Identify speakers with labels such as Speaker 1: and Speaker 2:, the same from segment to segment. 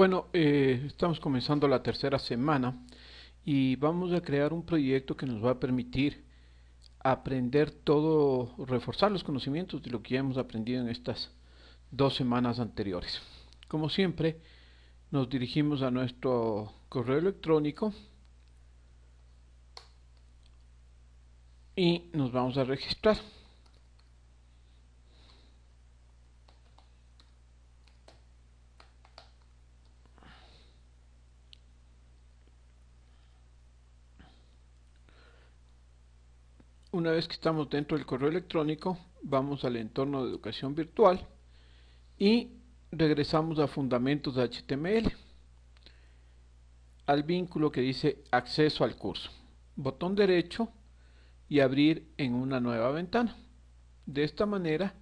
Speaker 1: Bueno, eh, estamos comenzando la tercera semana y vamos a crear un proyecto que nos va a permitir aprender todo, reforzar los conocimientos de lo que ya hemos aprendido en estas dos semanas anteriores. Como siempre, nos dirigimos a nuestro correo electrónico y nos vamos a registrar. Una vez que estamos dentro del correo electrónico, vamos al entorno de educación virtual y regresamos a fundamentos de HTML al vínculo que dice acceso al curso botón derecho y abrir en una nueva ventana de esta manera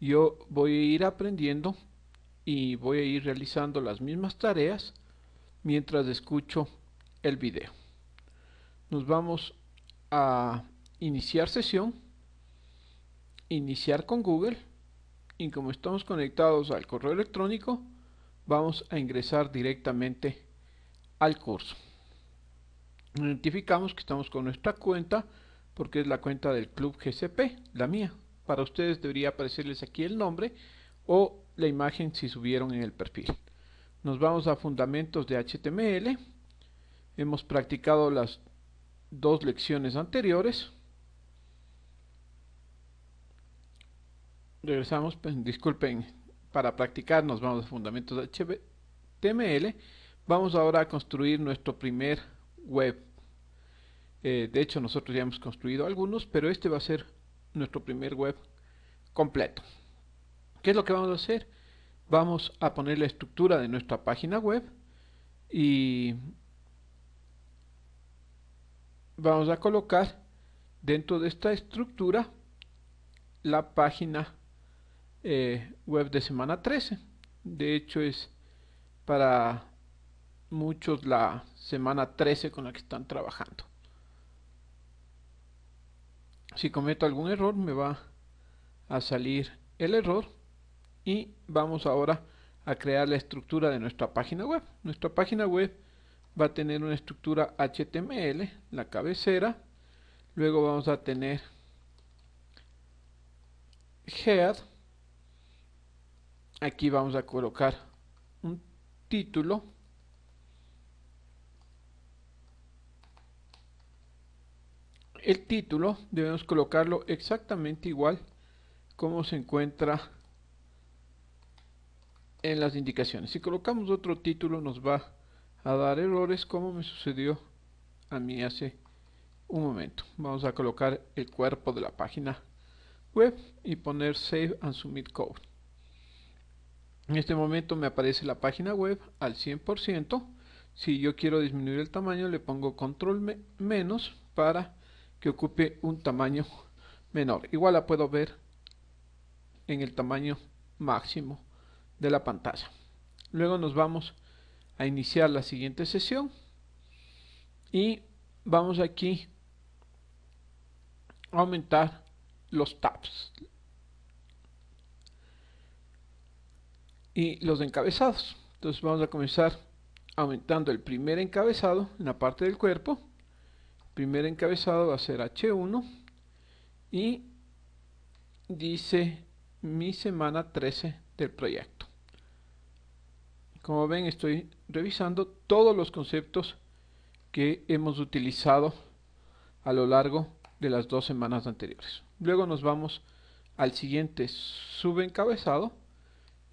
Speaker 1: yo voy a ir aprendiendo y voy a ir realizando las mismas tareas mientras escucho el video nos vamos a iniciar sesión, iniciar con Google y como estamos conectados al correo electrónico, vamos a ingresar directamente al curso. Identificamos que estamos con nuestra cuenta porque es la cuenta del Club GCP, la mía. Para ustedes debería aparecerles aquí el nombre o la imagen si subieron en el perfil. Nos vamos a fundamentos de HTML. Hemos practicado las dos lecciones anteriores. Regresamos, pues, disculpen, para practicar nos vamos a Fundamentos HTML. Vamos ahora a construir nuestro primer web. Eh, de hecho, nosotros ya hemos construido algunos, pero este va a ser nuestro primer web completo. ¿Qué es lo que vamos a hacer? Vamos a poner la estructura de nuestra página web y vamos a colocar dentro de esta estructura la página eh, web de semana 13. De hecho es para muchos la semana 13 con la que están trabajando. Si cometo algún error me va a salir el error y vamos ahora a crear la estructura de nuestra página web. Nuestra página web va a tener una estructura HTML, la cabecera, luego vamos a tener head, aquí vamos a colocar un título el título debemos colocarlo exactamente igual como se encuentra en las indicaciones si colocamos otro título nos va a dar errores como me sucedió a mí hace un momento vamos a colocar el cuerpo de la página web y poner save and submit code en este momento me aparece la página web al 100%. Si yo quiero disminuir el tamaño, le pongo control menos para que ocupe un tamaño menor. Igual la puedo ver en el tamaño máximo de la pantalla. Luego nos vamos a iniciar la siguiente sesión y vamos aquí a aumentar los tabs, y los encabezados. Entonces vamos a comenzar aumentando el primer encabezado en la parte del cuerpo. El primer encabezado va a ser H1 y dice mi semana 13 del proyecto. Como ven estoy revisando todos los conceptos que hemos utilizado a lo largo de las dos semanas anteriores. Luego nos vamos al siguiente subencabezado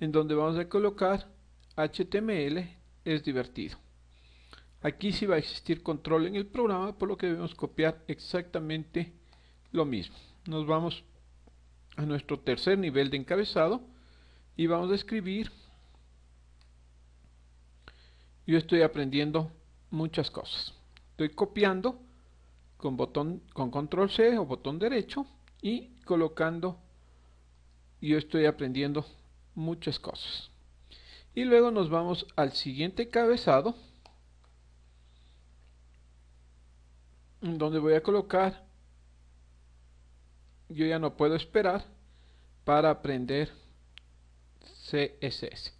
Speaker 1: en donde vamos a colocar HTML es divertido. Aquí sí va a existir control en el programa, por lo que debemos copiar exactamente lo mismo. Nos vamos a nuestro tercer nivel de encabezado y vamos a escribir. Yo estoy aprendiendo muchas cosas. Estoy copiando con botón con control C o botón derecho y colocando yo estoy aprendiendo muchas cosas. Y luego nos vamos al siguiente encabezado. donde voy a colocar, yo ya no puedo esperar para aprender CSS.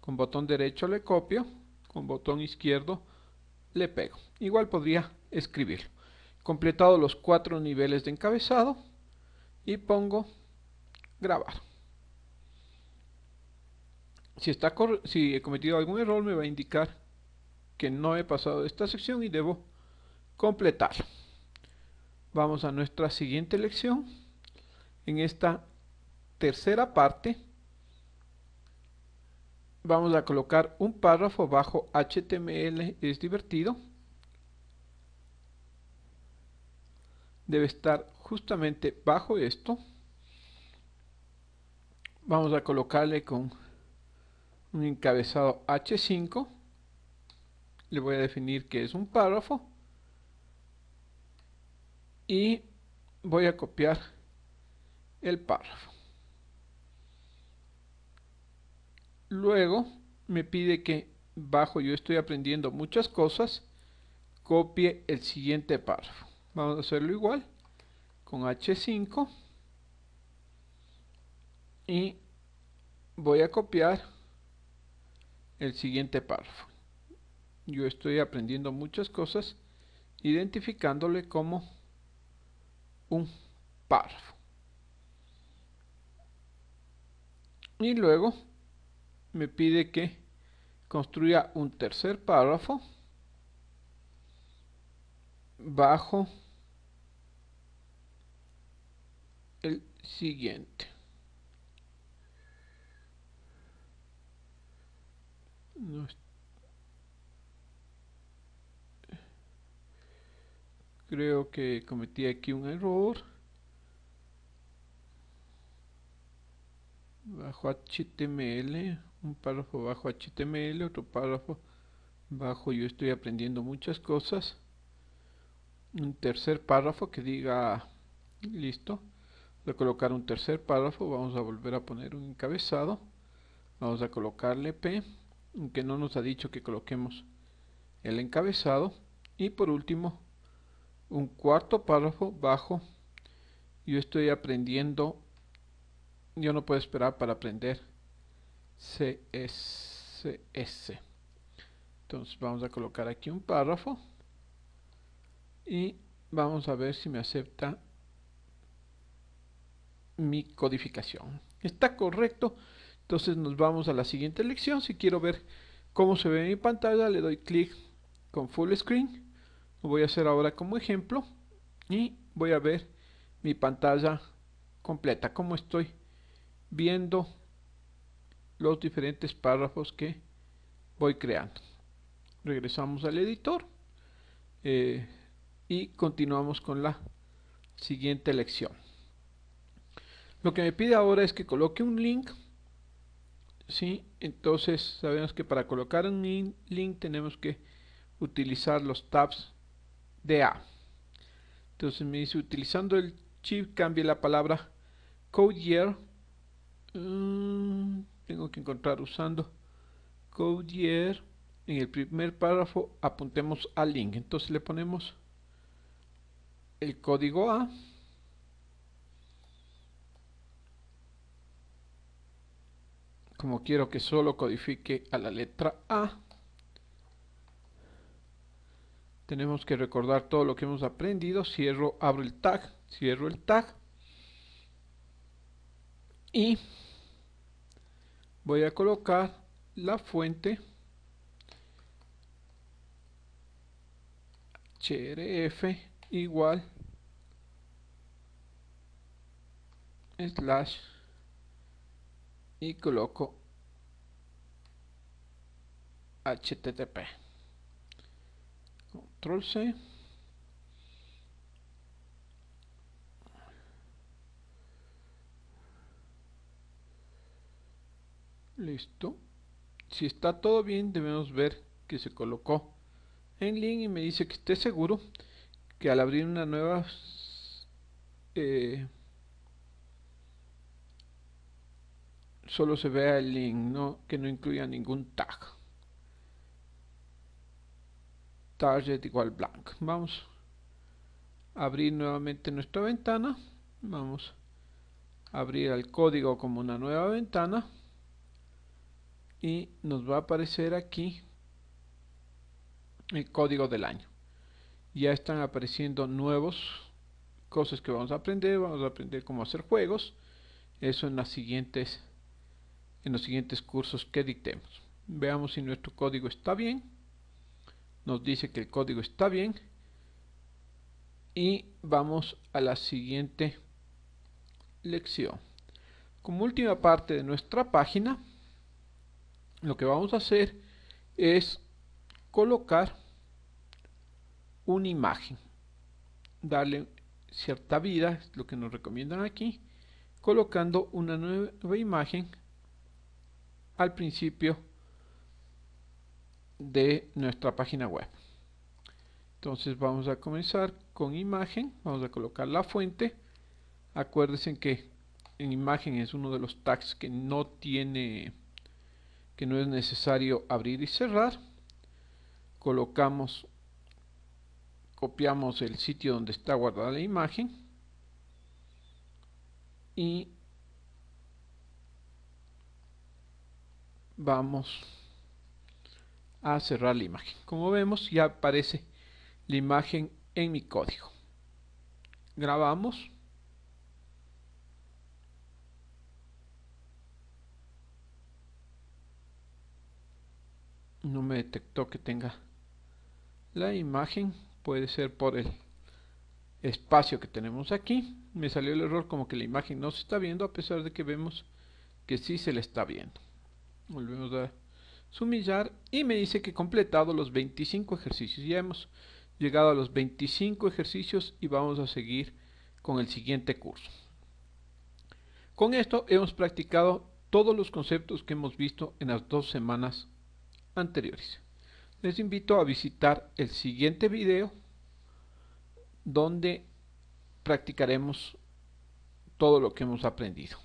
Speaker 1: Con botón derecho le copio, con botón izquierdo le pego. Igual podría escribirlo. Completado los cuatro niveles de encabezado y pongo grabar. Si, está si he cometido algún error me va a indicar que no he pasado esta sección y debo completar. Vamos a nuestra siguiente lección. En esta tercera parte vamos a colocar un párrafo bajo HTML es divertido. Debe estar justamente bajo esto. Vamos a colocarle con un encabezado H5, le voy a definir que es un párrafo y voy a copiar el párrafo. Luego me pide que bajo yo estoy aprendiendo muchas cosas, copie el siguiente párrafo. Vamos a hacerlo igual con H5 y voy a copiar el siguiente párrafo. Yo estoy aprendiendo muchas cosas identificándole como un párrafo. Y luego me pide que construya un tercer párrafo bajo el siguiente. creo que cometí aquí un error bajo HTML un párrafo bajo HTML otro párrafo bajo yo estoy aprendiendo muchas cosas un tercer párrafo que diga listo voy a colocar un tercer párrafo vamos a volver a poner un encabezado vamos a colocarle P que no nos ha dicho que coloquemos el encabezado y por último un cuarto párrafo bajo yo estoy aprendiendo yo no puedo esperar para aprender CSS entonces vamos a colocar aquí un párrafo y vamos a ver si me acepta mi codificación está correcto entonces nos vamos a la siguiente lección. Si quiero ver cómo se ve mi pantalla, le doy clic con full screen. Lo voy a hacer ahora como ejemplo. Y voy a ver mi pantalla completa, cómo estoy viendo los diferentes párrafos que voy creando. Regresamos al editor eh, y continuamos con la siguiente lección. Lo que me pide ahora es que coloque un link ¿sí? Entonces sabemos que para colocar un link, tenemos que utilizar los tabs de A. Entonces me dice, utilizando el chip, cambie la palabra code year. Mm, tengo que encontrar usando code year. En el primer párrafo apuntemos al link. Entonces le ponemos el código A. como quiero que solo codifique a la letra A, tenemos que recordar todo lo que hemos aprendido, cierro, abro el tag, cierro el tag y voy a colocar la fuente HRF igual slash y coloco http control c listo si está todo bien debemos ver que se colocó en link y me dice que esté seguro que al abrir una nueva eh, solo se vea el link, ¿no? que no incluya ningún tag. Target igual blank. Vamos a abrir nuevamente nuestra ventana. Vamos a abrir el código como una nueva ventana. Y nos va a aparecer aquí el código del año. Ya están apareciendo nuevos cosas que vamos a aprender. Vamos a aprender cómo hacer juegos. Eso en las siguientes en los siguientes cursos que dictemos. Veamos si nuestro código está bien. Nos dice que el código está bien. Y vamos a la siguiente lección. Como última parte de nuestra página, lo que vamos a hacer es colocar una imagen. Darle cierta vida, lo que nos recomiendan aquí, colocando una nueva imagen al principio de nuestra página web. Entonces vamos a comenzar con imagen, vamos a colocar la fuente. Acuérdense que en imagen es uno de los tags que no tiene que no es necesario abrir y cerrar. Colocamos copiamos el sitio donde está guardada la imagen y vamos a cerrar la imagen. Como vemos ya aparece la imagen en mi código. Grabamos. No me detectó que tenga la imagen. Puede ser por el espacio que tenemos aquí. Me salió el error como que la imagen no se está viendo a pesar de que vemos que sí se le está viendo volvemos a sumillar y me dice que he completado los 25 ejercicios ya hemos llegado a los 25 ejercicios y vamos a seguir con el siguiente curso con esto hemos practicado todos los conceptos que hemos visto en las dos semanas anteriores les invito a visitar el siguiente video donde practicaremos todo lo que hemos aprendido